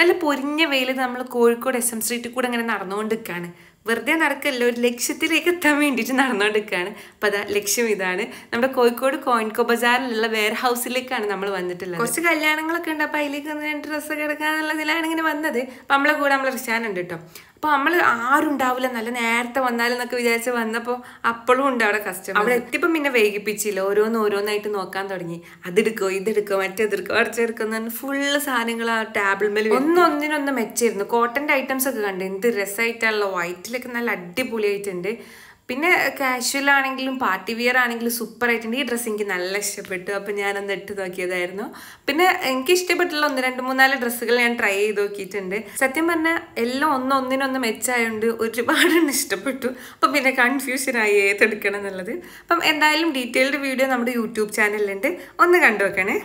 നല്ല പൊരിഞ്ഞ വെയിൽ നമ്മൾ കോഴിക്കോട് എസ് എം സ്ട്രീറ്റിൽ കൂടെ അങ്ങനെ നടന്നുകൊണ്ടിരിക്കുകയാണ് വെറുതെ നടക്കല്ല ഒരു ലക്ഷ്യത്തിലേക്ക് എത്താൻ വേണ്ടിയിട്ട് നടന്നുകൊണ്ടിരിക്കുകയാണ് അപ്പോൾ അതാ ലക്ഷ്യം ഇതാണ് നമ്മുടെ കോഴിക്കോട് കോയിൻകോ ബസാറിലുള്ള വെയർ ഹൗസിലേക്കാണ് നമ്മൾ വന്നിട്ടുള്ളത് കുറച്ച് കല്യാണങ്ങളൊക്കെ ഉണ്ട് അപ്പോൾ അതിലേക്ക് ഒന്ന് ഡ്രസ്സൊക്കെ എടുക്കാന്നുള്ളതിലാണ് ഇങ്ങനെ വന്നത് അപ്പോൾ നമ്മളെ കൂടെ നമ്മളെ ഉണ്ട് കേട്ടോ അപ്പോൾ നമ്മൾ ആരും ഉണ്ടാവില്ല നല്ല നേരത്തെ വന്നാലെന്നൊക്കെ വിചാരിച്ച് വന്നപ്പോൾ അപ്പോഴും ഉണ്ട് അവിടെ കസ്റ്റമർ അവിടെ എത്തിയപ്പം പിന്നെ വൈകിപ്പിച്ചില്ല ഓരോന്ന് ഓരോന്നായിട്ട് നോക്കാൻ തുടങ്ങി അതെടുക്കോ ഇതെടുക്കോ മറ്റേതെടുക്കോ അടച്ചെടുക്കുന്ന ഫുള്ള് സാധനങ്ങൾ ആ ടേബിൾ മേൽ ഒന്നൊന്നിനൊന്ന് മെച്ചായിരുന്നു കോട്ടന്റെ ഐറ്റംസ് ഒക്കെ കണ്ട് എന്ത് രസമായിട്ടുള്ള വൈറ്റിൽ ടേസ്റ്റിലൊക്കെ നല്ല അടിപൊളിയായിട്ടുണ്ട് പിന്നെ കാഷ്വൽ ആണെങ്കിലും പാർട്ടി വെയർ ആണെങ്കിലും സൂപ്പർ ആയിട്ടുണ്ട് ഈ ഡ്രസ്സ് എനിക്ക് നല്ല ഇഷ്ടപ്പെട്ടു അപ്പോൾ ഞാനൊന്ന് ഇട്ട് നോക്കിയതായിരുന്നു പിന്നെ എനിക്ക് ഇഷ്ടപ്പെട്ടുള്ള ഒന്ന് രണ്ട് മൂന്നാല് ഡ്രസ്സുകൾ ഞാൻ ട്രൈ ചെയ്ത് നോക്കിയിട്ടുണ്ട് സത്യം പറഞ്ഞാൽ എല്ലാം ഒന്ന് ഒന്നിനൊന്ന് മെച്ചായതുകൊണ്ട് ഒരുപാടെണ്ണം ഇഷ്ടപ്പെട്ടു അപ്പം പിന്നെ കൺഫ്യൂഷനായി ഏതെടുക്കണം എന്നുള്ളത് അപ്പം എന്തായാലും ഡീറ്റെയിൽഡ് വീഡിയോ നമ്മുടെ യൂട്യൂബ് ചാനലിലുണ്ട് ഒന്ന് കണ്ടു വെക്കണേ